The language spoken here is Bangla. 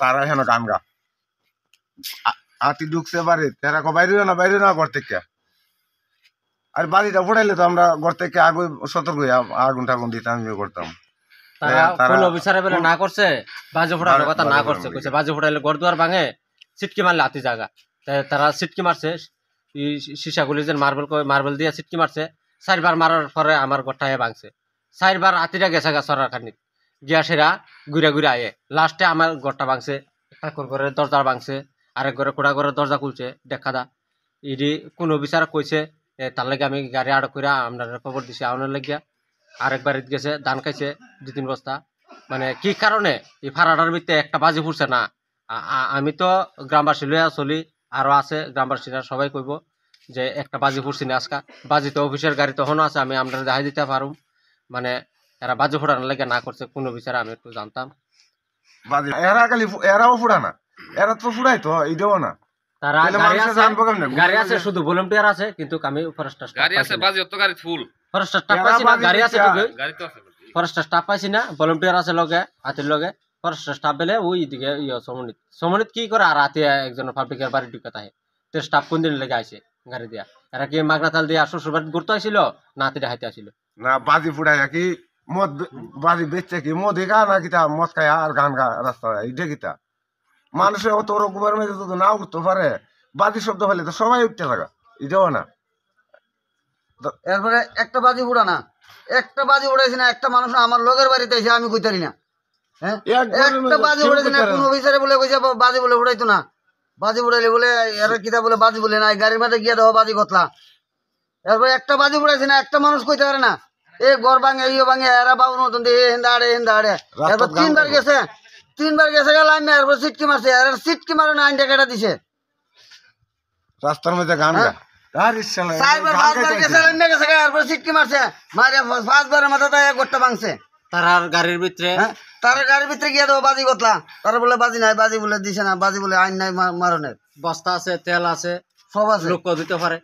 তারা হেন গান গা আতি ঢুকছে বাড়ি তারা কো বাইরে না বাইরে না ঘর থেকে আর বাড়িটা ফোটাইলে তো আমরা ঘর থেকে আগুন সতর্ক আগুন টাগুন দিতাম ইয়ে করতাম তারা না করছে বাজে ফোটার কথা না করছে কইছে বাজে ফুটাইলে ঘর দুয়ার ভাঙে সিটকি মারলে হাতি জায়গা তারা সিটকি মারছে গুলি যে মার্বেল মার্বেল দিয়ে সিটকি মারছে চারবার মারার পরে আমার ঘরটা ভাঙছে চারবার আতিটা গেছে গা সরার খানিক গিয়া ঘুরে ঘুরে আয়ে লাস্টে আমার ঘরটা ভাঙছে ঠাকুর ঘরের দরজা ভাঙছে আরেক ঘরে কোড়া ঘরের দরজা খুলছে দেখা দা ইডি কোন অফিসার কইছে তার লাগে আমি গাড়ি আডো করে আপনার খবর দিছি আপনার লাগিয়া বাড়িতে গেছে ধান খাইছে দু তিন বস্তা মানে কি কারণে এই ফারাডার ভিতরে একটা বাজি ফুরছে না আমি তো গ্রামবাসী লইয়া চলি আরও আছে গ্রামবাসীরা সবাই কইব যে একটা বাজি ফুরছি না আজকা তো অফিসের গাড়ি তখনও আছে আমি আমরা দেখাই দিতে পারুম মানে এরা বাজে ফোড়ানোর লাগে না করছে কোনো বিচারে আমি একটু জানতাম এরা খালি এরাও ফুড়ানা এরা তো ফুড়াই তো না লগে ইয়ে, স্টাফ কি করে রাতে একজন পাবলিকের বাড়ি ঢুকে থাকে তো স্টাফ কোন দিন লেগে আছে গাড়ি দিয়া এরা কি মাগনা তাল দিয়ে শ্বশুর বাড়ি ঘুরতে আসছিল না হাতে আসিল না বাজি ফুডাই কি মদ বাড়ি বেচছে কি মদ গা না কিতা মদ খায় আর গান গা রাস্তা এটা কিতা মানুষে অত রকমের মেয়ে যদি না উঠতে পারে বাজি শব্দ হলে তো সবাই উঠতে লাগা এটাও না এরপরে একটা বাজি উড়া না একটা বাজি উড়াইছি না একটা মানুষ আমার লোকের বাড়িতে এসে আমি কইতারি না হ্যাঁ একটা বাজি উড়াইছে না কোনো অফিসারে বলে কইছে বাজি বলে উড়াইতো না বাজি উড়াইলে বলে এরা কিতা বলে বাজি বলে না গাড়ির মাঠে গিয়ে দেওয়া বাজি কতলা এরপরে একটা বাজি উড়াইছি না একটা মানুষ কইতে পারে না এ গড় ইয়ে এরা দিয়ে হিন্দাড়ে হিন্দাড়ে এরপর তিনবার গেছে তিনবার গেছে গেল আমি এরপর সিটকি মারছে আর সিটকি মারো না আইনটা কেটে দিছে রাস্তার মধ্যে গান হ্যাঁ? গা তার গাড়ির ভিতরে হ্যাঁ? তার গাড়ির ভিতরে বাজি তার বাজি নাই বাজি দিছে না বাজি বলে আইন নাই বস্তা আছে তেল আছে সব আছে লোক দিতে পারে